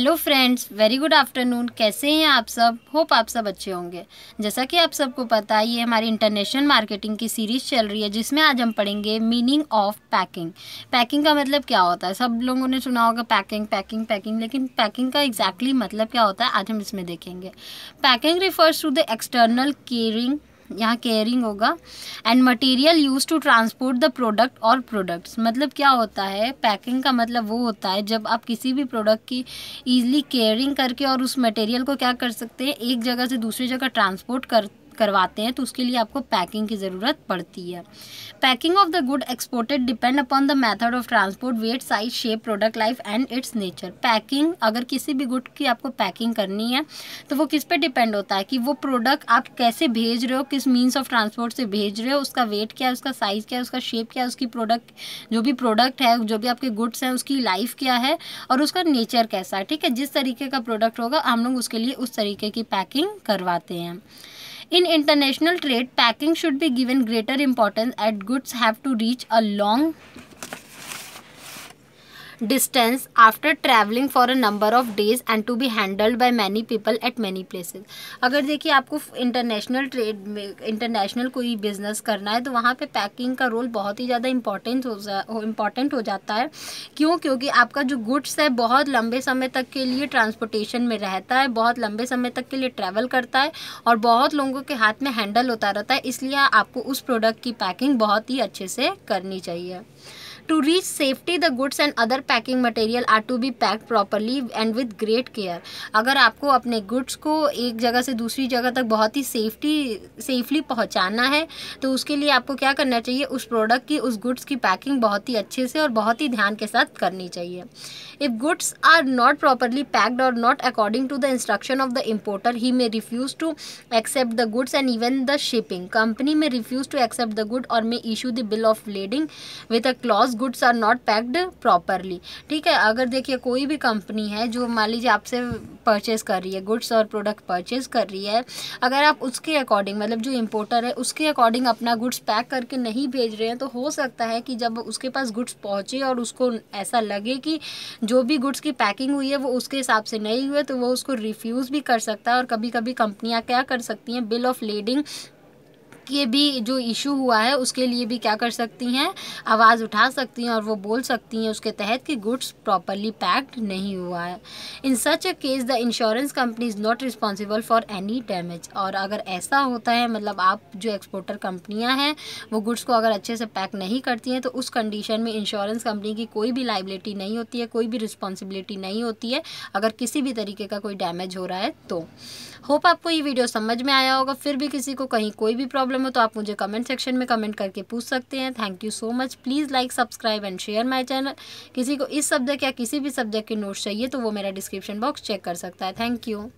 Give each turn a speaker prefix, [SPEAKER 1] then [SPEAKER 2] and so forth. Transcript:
[SPEAKER 1] hello friends very good afternoon कैसे हैं आप सब होप आप सब अच्छे होंगे जैसा कि आप सबको पता है ये हमारी इंटरनेशनल मार्केटिंग की सीरीज़ चल रही है जिसमें आज हम पढ़ेंगे मीनिंग ऑफ पैकिंग पैकिंग का मतलब क्या होता है सब लोगों ने सुना होगा पैकिंग पैकिंग पैकिंग लेकिन पैकिंग का एग्जैक्टली exactly मतलब क्या होता है आज हम इसमें देखेंगे packing refers to the external caring यहाँ केयरिंग होगा and material use to transport the product और प्रोडक्ट्स मतलब क्या होता है पैकिंग का मतलब वो होता है जब आप किसी भी प्रोडक्ट की ईजिली केयरिंग करके और उस मटेरियल को क्या कर सकते हैं एक जगह से दूसरी जगह ट्रांसपोर्ट कर करवाते हैं तो उसके लिए आपको पैकिंग की ज़रूरत पड़ती है packing of the good exported depend upon the method of transport weight size shape product life and its nature packing अगर किसी भी गुड की आपको पैकिंग करनी है तो वो किस पे डिपेंड होता है कि वो प्रोडक्ट आप कैसे भेज रहे हो किस मीन्स ऑफ ट्रांसपोर्ट से भेज रहे हो उसका वेट क्या है उसका साइज़ क्या है उसका शेप क्या है उसकी प्रोडक्ट जो भी प्रोडक्ट है जो भी आपके गुड्स हैं उसकी लाइफ क्या है और उसका नेचर कैसा है ठीक है जिस तरीके का प्रोडक्ट होगा हम लोग उसके लिए उस तरीके की पैकिंग करवाते हैं In international trade, packing should be given greater importance as goods have to reach a long distance after travelling for a number of days and to be handled by many people at many places अगर देखिए आपको international trade में international कोई business करना है तो वहाँ पे पैकिंग का रोल बहुत ही ज़्यादा इंपॉर्टेंट हो जा इम्पॉर्टेंट हो जाता है क्यों क्योंकि आपका जो गुड्स है बहुत लंबे समय तक के लिए ट्रांसपोर्टेशन में रहता है बहुत लंबे समय तक के लिए ट्रैवल करता है और बहुत लोगों के हाथ में हैंडल होता रहता है इसलिए आपको उस प्रोडक्ट की पैकिंग बहुत ही अच्छे से करनी चाहिए to reach safety the goods and other packing material are to be packed properly and with great care अगर आपको अपने गुड्स को एक जगह से दूसरी जगह तक बहुत ही सेफ्टी सेफली पहुँचाना है तो उसके लिए आपको क्या करना चाहिए उस प्रोडक्ट की उस गुड्स की पैकिंग बहुत ही अच्छे से और बहुत ही ध्यान के साथ करनी चाहिए if goods are not properly packed और not according to the instruction of the importer he may refuse to accept the goods and even the shipping company may refuse to accept the good और may issue the bill of lading with a clause goods are not packed properly ठीक है अगर देखिए कोई भी company है जो मान लीजिए आपसे परचेज़ कर रही है गुड्स और प्रोडक्ट परचेज़ कर रही है अगर आप उसके अकॉर्डिंग मतलब जो इम्पोर्टर है उसके अकॉर्डिंग अपना गुड्स पैक करके नहीं भेज रहे हैं तो हो सकता है कि जब उसके पास गुड्स पहुँचे और उसको ऐसा लगे कि जो भी गुड्स की पैकिंग हुई है वो उसके हिसाब से नहीं हुए तो वो उसको रिफ्यूज़ भी कर सकता है और कभी कभी कंपनियाँ क्या कर सकती हैं बिल ऑफ लेडिंग के भी जो इशू हुआ है उसके लिए भी क्या कर सकती हैं आवाज़ उठा सकती हैं और वो बोल सकती हैं उसके तहत कि गुड्स प्रॉपरली पैक्ड नहीं हुआ है in such a case the insurance company is not responsible for any damage और अगर ऐसा होता है मतलब आप जो एक्सपोर्टर कंपनियाँ हैं वो गुड्स को अगर अच्छे से पैक नहीं करती हैं तो उस कंडीशन में इंश्योरेंस कंपनी की कोई भी लाइबिलिटी नहीं होती है कोई भी रिस्पॉन्सिबिलिटी नहीं होती है अगर किसी भी तरीके का कोई डैमेज हो रहा है तो होप आपको ये वीडियो समझ में आया होगा फिर भी किसी को कहीं कोई भी प्रॉब्लम प्रॉब्लम हो तो आप मुझे कमेंट सेक्शन में कमेंट करके पूछ सकते हैं thank you so much please like subscribe and share my channel किसी को इस सब्जेक्ट या किसी भी सब्जेक्ट के नोट्स चाहिए तो वो मेरा डिस्क्रिप्शन बॉक्स चेक कर सकता है थैंक यू